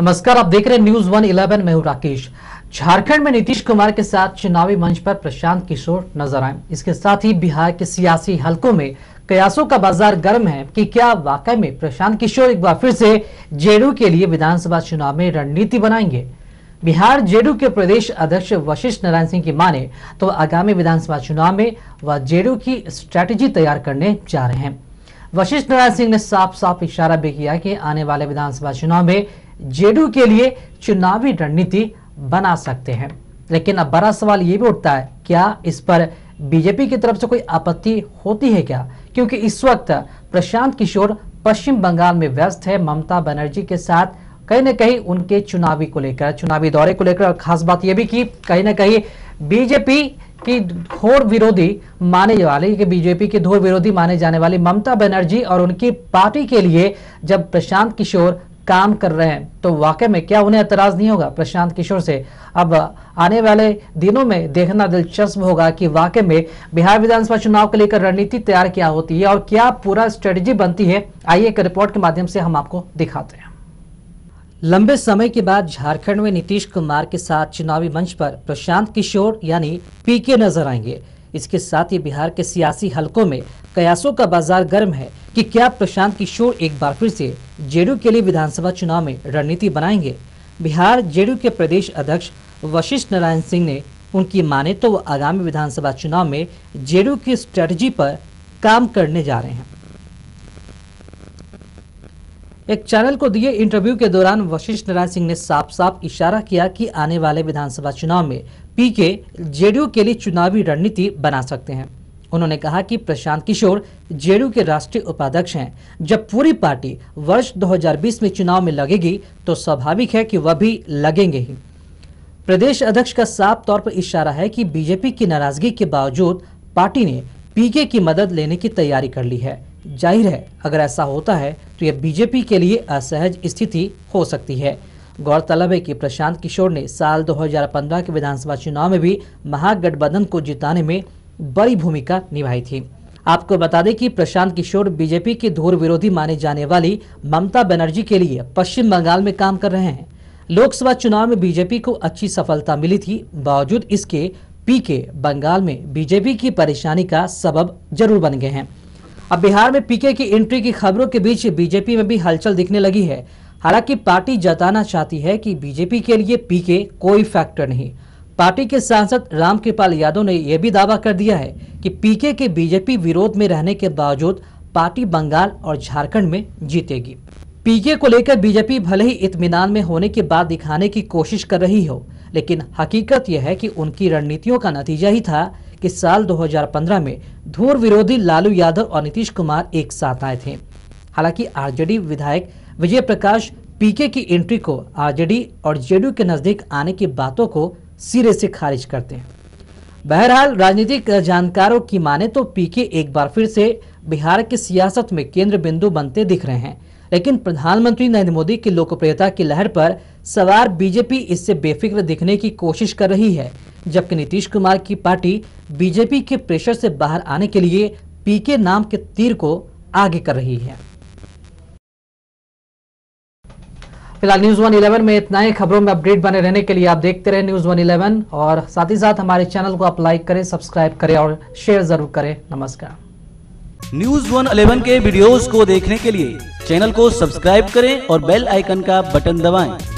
नमस्कार आप देख रहे हैं न्यूज वन इलेवन में हूं राकेश झारखंड में नीतीश कुमार के साथ चुनावी मंच पर प्रशांत किशोर नजर आए इसके साथ ही बिहार के सियासी हलकों में कयासों का बाजार गर्म है कि क्या वाकई में प्रशांत किशोर एक बार फिर से जेडू के लिए विधानसभा चुनाव में रणनीति बनाएंगे बिहार जेडू के प्रदेश अध्यक्ष वशिष्ठ नारायण सिंह की माने तो आगामी विधानसभा चुनाव में वह जेडू की स्ट्रैटेजी तैयार करने जा रहे हैं वशिष्ठ नारायण सिंह ने साफ साफ इशारा भी किया कि आने वाले विधानसभा चुनाव में जेडीयू के लिए चुनावी रणनीति बना सकते हैं लेकिन अब बड़ा सवाल ये भी उठता है क्या इस पर बीजेपी की तरफ से कोई आपत्ति होती है क्या क्योंकि इस वक्त प्रशांत किशोर पश्चिम बंगाल में व्यस्त है ममता बनर्जी के साथ कहीं ना कहीं उनके चुनावी को लेकर चुनावी दौरे को लेकर और खास बात यह भी कि कहीं ना कहीं बीजेपी की घोर विरोधी माने वाले कि बीजेपी के घोर विरोधी माने जाने वाली ममता बनर्जी और उनकी पार्टी के लिए जब प्रशांत किशोर काम कर रहे हैं तो वाकई में क्या उन्हें एतराज़ नहीं होगा प्रशांत किशोर से अब आने वाले दिनों में देखना दिलचस्प होगा कि वाकई में बिहार विधानसभा चुनाव को लेकर रणनीति तैयार क्या होती है और क्या पूरा स्ट्रेटजी बनती है आइए एक रिपोर्ट के माध्यम से हम आपको दिखाते हैं लंबे समय के बाद झारखंड में नीतीश कुमार के साथ चुनावी मंच पर प्रशांत किशोर यानी पीके नजर आएंगे इसके साथ ही बिहार के सियासी हलकों में कयासों का बाजार गर्म है कि क्या प्रशांत किशोर एक बार फिर से जेडीयू के लिए विधानसभा चुनाव में रणनीति बनाएंगे बिहार जेडीयू के प्रदेश अध्यक्ष वशिष्ठ नारायण सिंह ने उनकी माने तो वो आगामी विधानसभा चुनाव में जेडीयू की स्ट्रेटजी पर काम करने जा रहे हैं एक चैनल को दिए इंटरव्यू के दौरान वशिष्ठ नारायण सिंह ने साफ साफ इशारा किया कि आने वाले विधानसभा चुनाव में पीके जेडीयू के लिए चुनावी रणनीति बना सकते हैं उन्होंने कहा कि प्रशांत किशोर जेडीयू के राष्ट्रीय उपाध्यक्ष हैं जब पूरी पार्टी वर्ष 2020 में चुनाव में लगेगी तो स्वाभाविक है कि वह भी लगेंगे ही प्रदेश अध्यक्ष का साफ तौर पर इशारा है कि बीजेपी की नाराजगी के बावजूद पार्टी ने पीके की मदद लेने की तैयारी कर ली है जाहिर है अगर ऐसा होता है तो यह बीजेपी के लिए असहज स्थिति हो सकती है गौरतलब है कि प्रशांत किशोर ने साल 2015 के विधानसभा चुनाव में भी महागठबंधन को जिताने में बड़ी भूमिका निभाई थी आपको बता दें कि प्रशांत किशोर बीजेपी के धूर विरोधी माने जाने वाली ममता बनर्जी के लिए पश्चिम बंगाल में काम कर रहे हैं लोकसभा चुनाव में बीजेपी को अच्छी सफलता मिली थी बावजूद इसके के बंगाल में बीजेपी की परेशानी का सबब जरूर बन गए हैं अब बिहार में पीके की एंट्री की खबरों के बीच बीजेपी में भी हलचल दिखने लगी है हालांकि पार्टी जताना चाहती है कि बीजेपी के लिए पीके कोई फैक्टर नहीं पार्टी के सांसद रामकृपाल यादव ने यह भी दावा कर दिया है कि पीके के बीजेपी विरोध में रहने के बावजूद पार्टी बंगाल और झारखंड में जीतेगी पीके को लेकर बीजेपी भले ही इतमान में होने की बात दिखाने की कोशिश कर रही हो लेकिन हकीकत यह है कि उनकी रणनीतियों का नतीजा ही था कि साल 2015 में धूर विरोधी लालू यादव और नीतीश कुमार एक साथ आए थे हालांकि आरजेडी विधायक विजय प्रकाश पीके की एंट्री को आरजेडी और जेडीयू के नजदीक आने की बातों को सिरे से खारिज करते हैं बहरहाल राजनीतिक जानकारों की माने तो पीके एक बार फिर से बिहार की सियासत में केंद्र बिंदु बनते दिख रहे हैं लेकिन प्रधानमंत्री नरेंद्र मोदी की लोकप्रियता की लहर पर सवार बीजेपी इससे बेफिक्र दिखने की कोशिश कर रही है जबकि नीतीश कुमार की पार्टी बीजेपी के प्रेशर से बाहर आने के लिए पीके नाम के तीर को आगे कर रही है फिलहाल न्यूज वन इलेवन में इतना ही खबरों में अपडेट बने रहने के लिए आप देखते रहे न्यूज वन इलेवन और साथ ही साथ हमारे चैनल को आप लाइक करें सब्सक्राइब करें और शेयर जरूर करें नमस्कार न्यूज वन इलेवन के वीडियोस को देखने के लिए चैनल को सब्सक्राइब करें और बेल आइकन का बटन दबाएं।